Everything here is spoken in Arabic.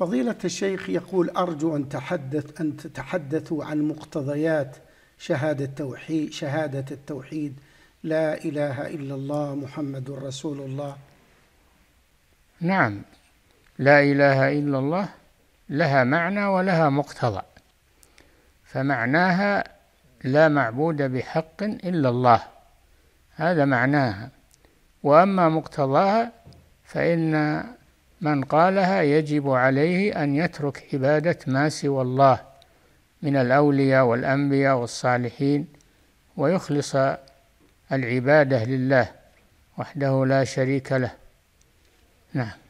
فضيلة الشيخ يقول أرجو أن تحدث أن تتحدثوا عن مقتضيات شهادة التوحيد شهادة التوحيد لا إله إلا الله محمد رسول الله نعم لا إله إلا الله لها معنى ولها مقتضى فمعناها لا معبود بحق إلا الله هذا معناها وأما مقتضاها فإن من قالها يجب عليه أن يترك عبادة ما سوى الله من الأولياء والأنبياء والصالحين ويخلص العبادة لله وحده لا شريك له نعم